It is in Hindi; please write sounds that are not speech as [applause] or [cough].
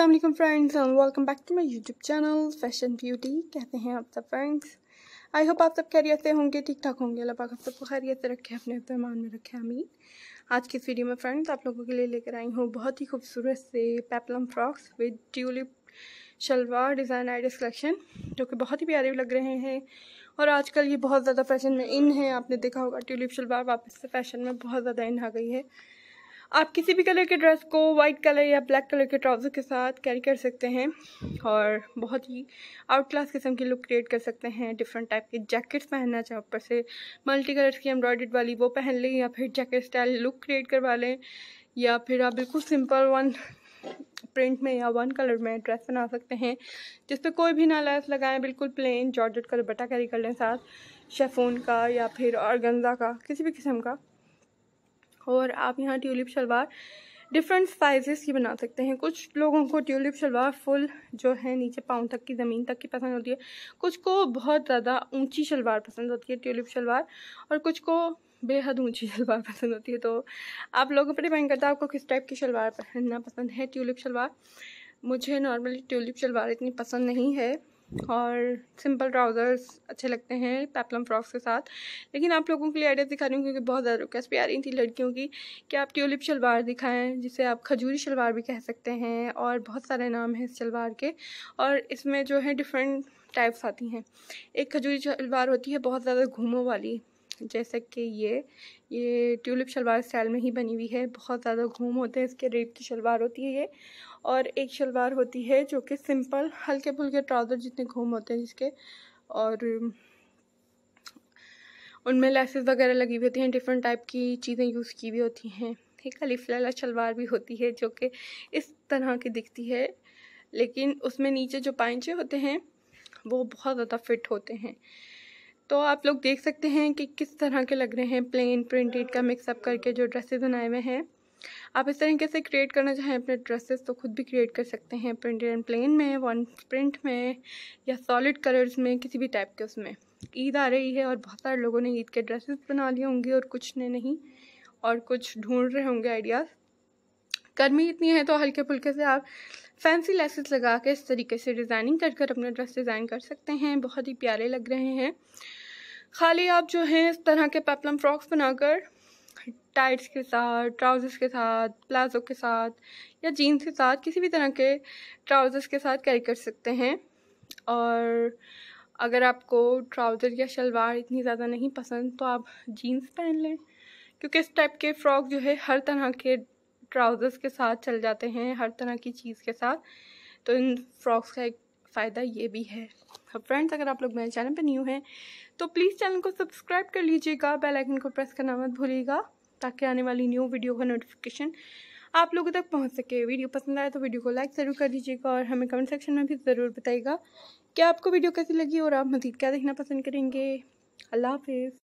Aslam friends and welcome back to my YouTube channel fashion beauty कहते हैं आप सब फ्रेंड्स आई होप आप सब खैरियत से होंगे ठीक ठाक होंगे अल्लाह पाक आप सबको खैरियत से रखे अपने पैमान में रखे आमीन आज की इस वीडियो में फ्रेंड्स आप लोगों के लिए लेकर आई हूँ बहुत ही खूबसूरत से peplum frocks with tulip shalwar design ideas collection जो कि बहुत ही प्यारे लग रहे हैं और आजकल ये बहुत ज़्यादा फैशन में इन है आपने देखा होगा ट्यूलिप शलवार वापस से फैशन में बहुत ज़्यादा इन आ गई है आप किसी भी कलर के ड्रेस को white colour or black colour के ट्राउज़र के साथ कैरी कर सकते हैं और बहुत ही आउट क्लास किस्म की लुक क्रिएट कर सकते हैं डिफरेंट टाइप के जैकेट्स पहनना चाहे ऊपर से मल्टी कलर्स की एम्ब्रॉयड वाली वो पहन लें या फिर जैकेट स्टाइल लुक क्रिएट करवा लें या फिर आप बिल्कुल सिंपल वन प्रिंट में या वन कलर में ड्रेस बना सकते हैं जिस पर कोई भी ना लैस लगाएं बिल्कुल प्लेन जॉर्जेट कलर बटा कैरी कर लें साथ शेफोन का या फिर ऑर्गेंजा का किसी भी किस्म का और आप यहाँ ट्यूलिप शलवार डिफरेंट साइजेस की बना सकते हैं कुछ लोगों को ट्यूलिप शलवार फुल जो है नीचे पाँव तक की ज़मीन तक की पसंद होती है कुछ को बहुत ज़्यादा ऊंची शलवार पसंद होती है ट्यूलिप शलवार और कुछ को बेहद ऊंची [laughs] शलवार पसंद होती है तो आप लोगों पर डिपेंड करता है तो आपको किस टाइप की शलवार पहनना पसंद है ट्यूलिप शलवार मुझे नॉर्मली ट्यूलिप शलवार इतनी पसंद नहीं है और सिंपल ट्राउज़र्स अच्छे लगते हैं पैपलम फ्रॉक्स के साथ लेकिन आप लोगों के लिए आइडिया दिखा रही हूँ क्योंकि बहुत ज़्यादा रिक्वेस्ट भी आ रही थी लड़कियों की कि आप ट्यूलिप शलवार दिखाएं जिसे आप खजूरी शलवार भी कह सकते हैं और बहुत सारे नाम हैं इस शलवार के और इसमें जो है डिफरेंट टाइप्स आती हैं एक खजूरी शलवार होती है बहुत ज़्यादा घूमों वाली जैसे कि ये ये ट्यूलिप शलवार स्टाइल में ही बनी हुई है बहुत ज़्यादा घूम होते हैं इसके रेप की शलवार होती है ये और एक शलवार होती है जो कि सिंपल हल्के फुल्के ट्राउज़र जितने घूम होते हैं जिसके और उनमें लेसेस वगैरह लगी हुई होती हैं डिफरेंट टाइप की चीज़ें यूज़ की हुई होती हैं एक अलिफ शलवार भी होती है जो कि इस तरह की दिखती है लेकिन उसमें नीचे जो पाइचे होते हैं वो बहुत ज़्यादा फिट होते हैं तो आप लोग देख सकते हैं कि किस तरह के लग रहे हैं प्लेन प्रिंटेड का मिक्सअप करके जो ड्रेसेस बनाए हुए हैं आप इस तरीके से क्रिएट करना चाहें अपने ड्रेसेस तो खुद भी क्रिएट कर सकते हैं प्रिंटेड एंड प्लेन में वन प्रिंट में या सॉलिड कलर्स में किसी भी टाइप के उसमें ईद आ रही है और बहुत सारे लोगों ने ईद के ड्रेसेस बना लिए होंगे और कुछ ने नहीं और कुछ ढूंढ रहे होंगे आइडियाज़ गर्मी इतनी है तो हल्के फुल्के से आप फैंसी लेसेस लगा के इस तरीके से डिज़ाइनिंग कर कर अपना ड्रेस डिज़ाइन कर सकते हैं बहुत ही प्यारे लग रहे हैं खाली आप जो हैं इस तरह के पेपलम फ्रॉक्स बनाकर टाइट्स के साथ ट्राउज़र्स के साथ प्लाजो के साथ या जीन्स के साथ किसी भी तरह के ट्राउज़र्स के साथ कैरी कर सकते हैं और अगर आपको ट्राउज़र या शलवार इतनी ज़्यादा नहीं पसंद तो आप जीन्स पहन लें क्योंकि इस टाइप के फ़्रॉक जो है हर तरह के ट्राउज़र्स के साथ चल जाते हैं हर तरह की चीज़ के साथ तो इन फ्रॉक्स का एक फ़ायदा ये भी है फ्रेंड्स अगर आप लोग मेरे चैनल पर न्यू हैं तो प्लीज़ चैनल को सब्सक्राइब कर लीजिएगा बेल आइकन को प्रेस करना मत भूलिएगा ताकि आने वाली न्यू वीडियो का नोटिफिकेशन आप लोगों तक पहुंच सके वीडियो पसंद आए तो वीडियो को लाइक ज़रूर कर दीजिएगा और हमें कमेंट सेक्शन में भी ज़रूर बताइएगा कि आपको वीडियो कैसी लगी और आप मज़ीद क्या देखना पसंद करेंगे अल्लाह हाफिज़